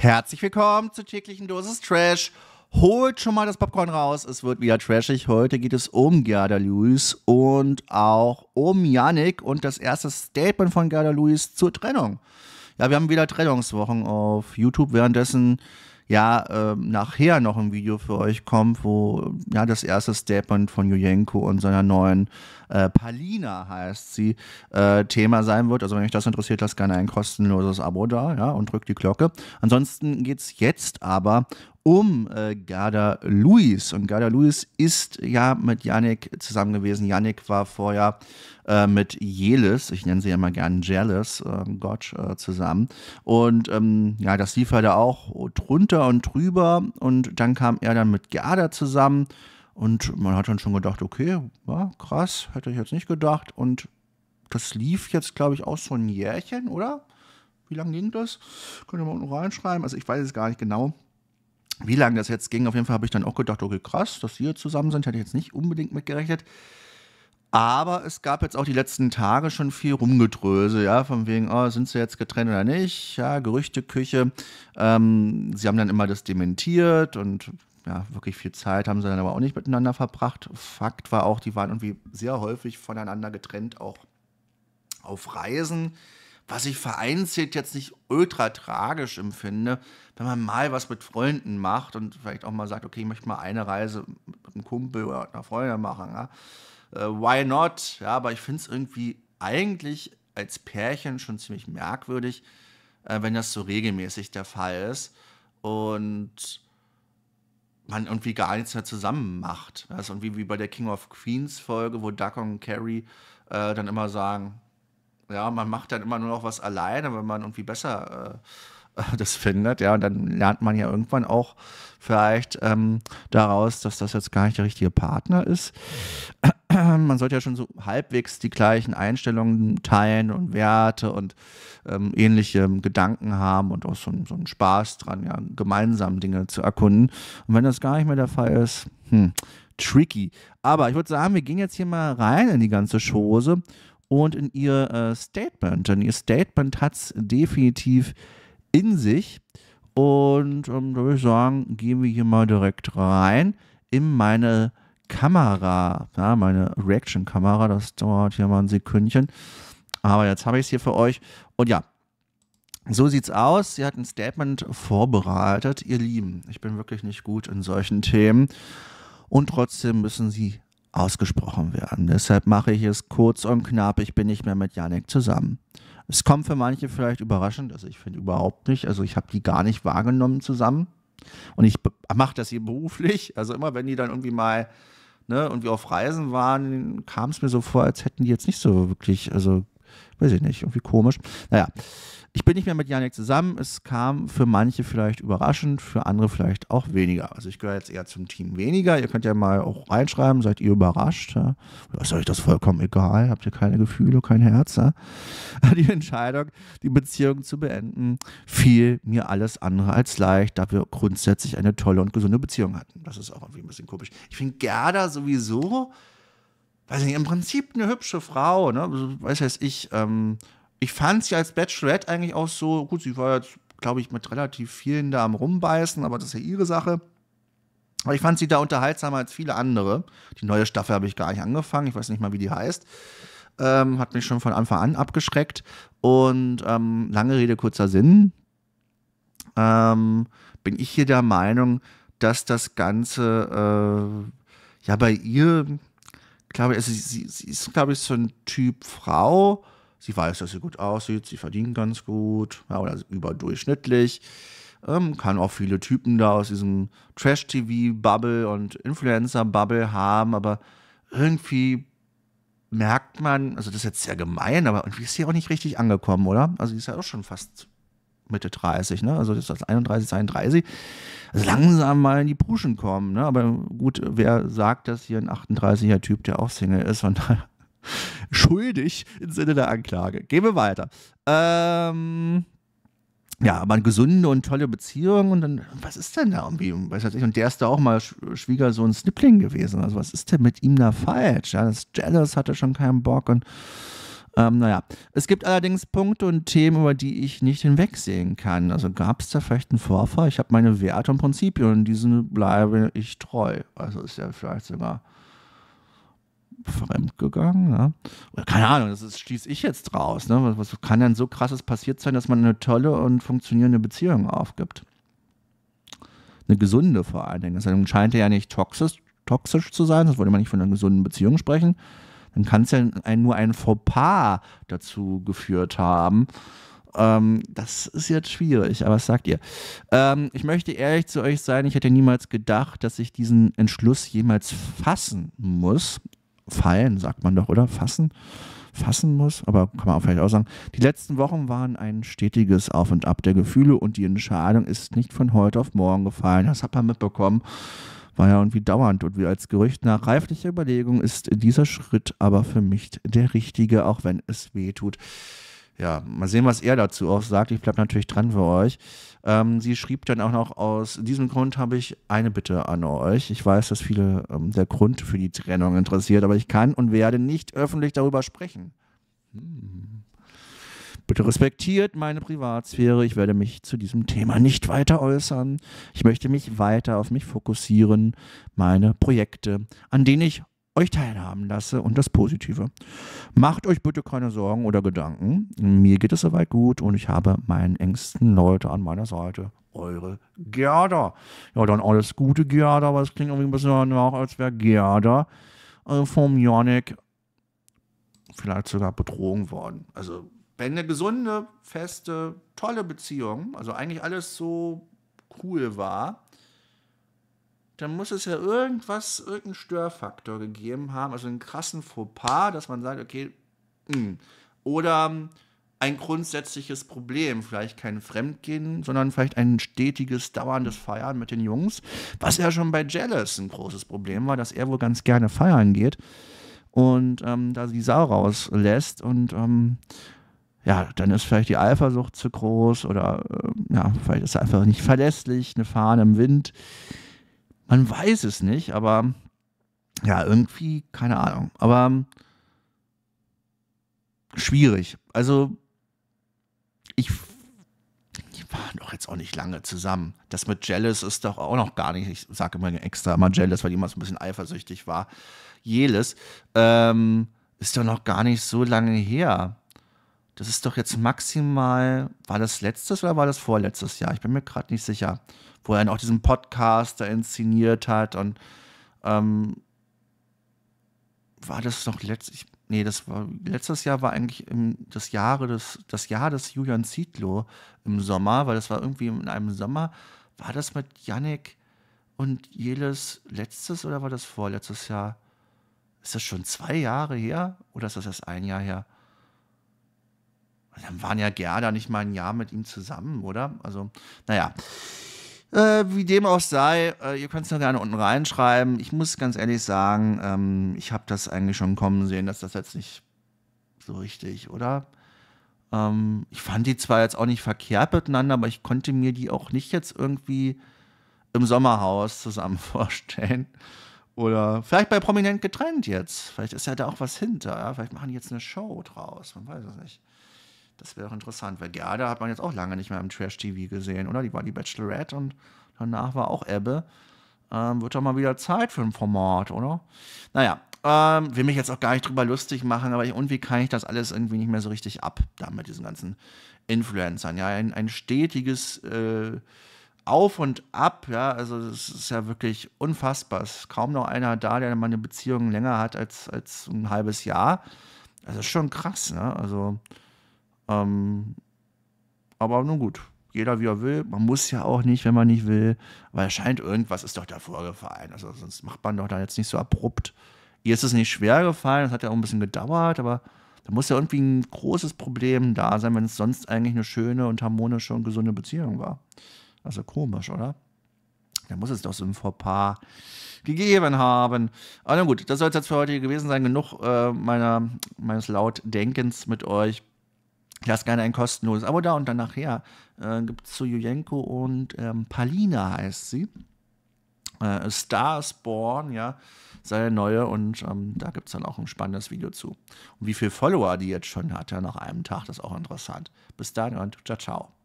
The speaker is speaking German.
Herzlich willkommen zur täglichen Dosis Trash. Holt schon mal das Popcorn raus, es wird wieder trashig. Heute geht es um Gerda Lewis und auch um Yannick und das erste Statement von Gerda Lewis zur Trennung. Ja, wir haben wieder Trennungswochen auf YouTube. Währenddessen ja äh, nachher noch ein Video für euch kommt, wo ja das erste Statement von Jujenko und seiner neuen äh, Palina heißt sie, äh, Thema sein wird. Also wenn euch das interessiert, lasst gerne ein kostenloses Abo da ja, und drückt die Glocke. Ansonsten geht es jetzt aber um äh, Garda Luis. Und Gerda Luis ist ja mit Yannick zusammen gewesen. Yannick war vorher äh, mit Jelis, ich nenne sie ja mal gern Jealous, äh, Gott, äh, zusammen. Und ähm, ja, das lief halt auch drunter und drüber. Und dann kam er dann mit Gerda zusammen. Und man hat dann schon gedacht, okay, ja, krass, hätte ich jetzt nicht gedacht. Und das lief jetzt, glaube ich, auch so ein Jährchen, oder? Wie lange ging das? Könnt ihr mal unten reinschreiben. Also ich weiß es gar nicht genau. Wie lange das jetzt ging, auf jeden Fall habe ich dann auch gedacht, okay, krass, dass wir zusammen sind, hätte ich jetzt nicht unbedingt mitgerechnet. Aber es gab jetzt auch die letzten Tage schon viel Rumgedröse, ja, von wegen, oh, sind sie jetzt getrennt oder nicht? Ja, Gerüchteküche. Ähm, sie haben dann immer das dementiert und ja, wirklich viel Zeit haben sie dann aber auch nicht miteinander verbracht. Fakt war auch, die waren irgendwie sehr häufig voneinander getrennt, auch auf Reisen was ich vereinzelt jetzt nicht ultra tragisch empfinde, wenn man mal was mit Freunden macht und vielleicht auch mal sagt, okay, ich möchte mal eine Reise mit einem Kumpel oder einer Freundin machen. Ja? Äh, why not? Ja, aber ich finde es irgendwie eigentlich als Pärchen schon ziemlich merkwürdig, äh, wenn das so regelmäßig der Fall ist und man irgendwie gar nichts mehr zusammen macht. Das ist irgendwie wie bei der King of Queens Folge, wo Duck und Carrie äh, dann immer sagen, ja, man macht dann immer nur noch was alleine, wenn man irgendwie besser äh, das findet. Ja, und dann lernt man ja irgendwann auch vielleicht ähm, daraus, dass das jetzt gar nicht der richtige Partner ist. man sollte ja schon so halbwegs die gleichen Einstellungen teilen und Werte und ähm, ähnliche ähm, Gedanken haben und auch so, so einen Spaß dran, ja, gemeinsam Dinge zu erkunden. Und wenn das gar nicht mehr der Fall ist, hm, tricky. Aber ich würde sagen, wir gehen jetzt hier mal rein in die ganze Chose und in ihr äh, Statement. Denn ihr Statement hat es definitiv in sich. Und ähm, da würde ich sagen, gehen wir hier mal direkt rein in meine Kamera, ja, meine Reaction-Kamera. Das dauert hier mal ein Sekündchen. Aber jetzt habe ich es hier für euch. Und ja, so sieht's aus. Sie hat ein Statement vorbereitet. Ihr Lieben, ich bin wirklich nicht gut in solchen Themen. Und trotzdem müssen sie ausgesprochen werden. Deshalb mache ich es kurz und knapp, ich bin nicht mehr mit Janik zusammen. Es kommt für manche vielleicht überraschend, also ich finde überhaupt nicht, also ich habe die gar nicht wahrgenommen zusammen. Und ich mache das hier beruflich, also immer wenn die dann irgendwie mal ne, irgendwie auf Reisen waren, kam es mir so vor, als hätten die jetzt nicht so wirklich, also weiß ich nicht, irgendwie komisch. Naja, ich bin nicht mehr mit Janik zusammen. Es kam für manche vielleicht überraschend, für andere vielleicht auch weniger. Also ich gehöre jetzt eher zum Team weniger. Ihr könnt ja mal auch reinschreiben, seid ihr überrascht? Ja? Oder ist euch das vollkommen egal? Habt ihr keine Gefühle, kein Herz? Ja? Die Entscheidung, die Beziehung zu beenden, fiel mir alles andere als leicht, da wir grundsätzlich eine tolle und gesunde Beziehung hatten. Das ist auch irgendwie ein bisschen komisch. Ich finde Gerda sowieso weiß nicht, im Prinzip eine hübsche Frau, ne? Weiß heißt ich, ähm, ich fand sie als Bachelorette eigentlich auch so, gut, sie war jetzt, glaube ich, mit relativ vielen da am Rumbeißen, aber das ist ja ihre Sache. Aber ich fand sie da unterhaltsamer als viele andere. Die neue Staffel habe ich gar nicht angefangen, ich weiß nicht mal, wie die heißt. Ähm, hat mich schon von Anfang an abgeschreckt. Und ähm, lange Rede, kurzer Sinn. Ähm, bin ich hier der Meinung, dass das Ganze äh, ja bei ihr glaube, also sie, sie ist, glaube ich, so ein Typ Frau. Sie weiß, dass sie gut aussieht, sie verdient ganz gut, ja, oder überdurchschnittlich. Ähm, kann auch viele Typen da aus diesem Trash-TV-Bubble und Influencer-Bubble haben, aber irgendwie merkt man, also das ist jetzt sehr gemein, aber irgendwie ist sie auch nicht richtig angekommen, oder? Also sie ist ja auch schon fast Mitte 30, ne? also das ist 31, 32, also langsam mal in die Puschen kommen. Ne? Aber gut, wer sagt, dass hier ein 38er Typ, der auch Single ist, von daher schuldig im Sinne der Anklage. Gehen wir weiter. Ähm, ja, aber eine gesunde und tolle Beziehung und dann, was ist denn da irgendwie? Weiß nicht, und der ist da auch mal Schwiegersohn Snippling gewesen. Also, was ist denn mit ihm da falsch? Ja, das Jealous hatte schon keinen Bock und ähm, naja, es gibt allerdings Punkte und Themen, über die ich nicht hinwegsehen kann. Also gab es da vielleicht einen Vorfall? Ich habe meine Werte und Prinzipien und diesen bleibe ich treu. Also ist ja vielleicht sogar fremdgegangen. Ne? Oder keine Ahnung, das schließe ich jetzt raus. Ne? Was, was kann denn so krasses passiert sein, dass man eine tolle und funktionierende Beziehung aufgibt? Eine gesunde vor allen Dingen. Das scheint ja nicht toxisch, toxisch zu sein, sonst würde man nicht von einer gesunden Beziehung sprechen dann kann es ja ein, nur ein Fauxpas dazu geführt haben. Ähm, das ist jetzt schwierig, aber was sagt ihr? Ähm, ich möchte ehrlich zu euch sein, ich hätte niemals gedacht, dass ich diesen Entschluss jemals fassen muss. Fallen, sagt man doch, oder? Fassen? fassen muss, aber kann man auch vielleicht auch sagen, die letzten Wochen waren ein stetiges Auf und Ab der Gefühle und die Entscheidung ist nicht von heute auf morgen gefallen. Das hat man mitbekommen war ja irgendwie dauernd und wie als Gerücht nach reiflicher Überlegung ist dieser Schritt aber für mich der richtige, auch wenn es weh tut. Ja, mal sehen, was er dazu auch sagt. Ich bleibe natürlich dran für euch. Ähm, sie schrieb dann auch noch, aus diesem Grund habe ich eine Bitte an euch. Ich weiß, dass viele ähm, der Grund für die Trennung interessiert, aber ich kann und werde nicht öffentlich darüber sprechen. Hm. Bitte respektiert meine Privatsphäre. Ich werde mich zu diesem Thema nicht weiter äußern. Ich möchte mich weiter auf mich fokussieren, meine Projekte, an denen ich euch teilhaben lasse und das Positive. Macht euch bitte keine Sorgen oder Gedanken. Mir geht es soweit gut und ich habe meinen engsten Leute an meiner Seite. Eure Gerda. Ja, dann alles Gute, Gerda, aber es klingt irgendwie ein bisschen nach, als wäre Gerda äh, vom Yonik vielleicht sogar betrogen worden. Also wenn eine gesunde, feste, tolle Beziehung, also eigentlich alles so cool war, dann muss es ja irgendwas, irgendeinen Störfaktor gegeben haben, also einen krassen Fauxpas, dass man sagt, okay, mh. Hm. oder hm, ein grundsätzliches Problem, vielleicht kein Fremdgehen, sondern vielleicht ein stetiges, dauerndes Feiern mit den Jungs, was ja schon bei Jealous ein großes Problem war, dass er wohl ganz gerne feiern geht und ähm, da die Sau rauslässt und ähm, ja, dann ist vielleicht die Eifersucht zu groß oder äh, ja, vielleicht ist es einfach nicht verlässlich, eine Fahne im Wind. Man weiß es nicht, aber ja, irgendwie, keine Ahnung. Aber schwierig. Also, ich, die waren doch jetzt auch nicht lange zusammen. Das mit Jealous ist doch auch noch gar nicht, ich sage immer extra mal Jealous, weil jemand so ein bisschen eifersüchtig war. Jeles, ähm, ist doch noch gar nicht so lange her. Das ist doch jetzt maximal, war das letztes oder war das vorletztes Jahr? Ich bin mir gerade nicht sicher, wo er dann auch diesen Podcast da inszeniert hat und ähm, war das noch letztes, nee, das war, letztes Jahr war eigentlich im, das, Jahre des, das Jahr des Julian Zietlow im Sommer, weil das war irgendwie in einem Sommer, war das mit Yannick und Jeles letztes oder war das vorletztes Jahr? Ist das schon zwei Jahre her oder ist das erst ein Jahr her? dann waren ja Gerda nicht mal ein Jahr mit ihm zusammen, oder? Also, naja. Äh, wie dem auch sei, äh, ihr könnt es noch gerne unten reinschreiben. Ich muss ganz ehrlich sagen, ähm, ich habe das eigentlich schon kommen sehen, dass das jetzt nicht so richtig, oder? Ähm, ich fand die zwar jetzt auch nicht verkehrt miteinander, aber ich konnte mir die auch nicht jetzt irgendwie im Sommerhaus zusammen vorstellen. Oder vielleicht bei Prominent getrennt jetzt. Vielleicht ist ja da auch was hinter. Ja? Vielleicht machen die jetzt eine Show draus. Man weiß es nicht. Das wäre auch interessant, weil Gerda hat man jetzt auch lange nicht mehr im Trash-TV gesehen, oder? Die war die Bachelorette und danach war auch Ebbe. Ähm, wird doch mal wieder Zeit für ein Format, oder? Naja, ähm, will mich jetzt auch gar nicht drüber lustig machen, aber irgendwie kann ich das alles irgendwie nicht mehr so richtig ab, da mit diesen ganzen Influencern. Ja, ein, ein stetiges äh, Auf und Ab, ja, also das ist ja wirklich unfassbar. Es ist kaum noch einer da, der mal eine Beziehung länger hat als, als ein halbes Jahr. Das ist schon krass, ne? Also ähm, aber nun gut, jeder wie er will. Man muss ja auch nicht, wenn man nicht will. Weil es scheint, irgendwas ist doch da vorgefallen. Also sonst macht man doch da jetzt nicht so abrupt. Ihr ist es nicht schwer gefallen, das hat ja auch ein bisschen gedauert, aber da muss ja irgendwie ein großes Problem da sein, wenn es sonst eigentlich eine schöne und harmonische und gesunde Beziehung war. Also komisch, oder? Da muss es doch so ein Vorpaar gegeben haben. Aber na gut, das soll es jetzt für heute gewesen sein. Genug äh, meiner, meines Lautdenkens mit euch. Lass gerne ein kostenloses Abo da und dann nachher äh, gibt es zu Jujenko und ähm, Palina heißt sie. Äh, Starsborn, ja, seine neue und ähm, da gibt es dann auch ein spannendes Video zu. Und wie viele Follower die jetzt schon hat, ja, nach einem Tag, das ist auch interessant. Bis dann und ciao, ciao.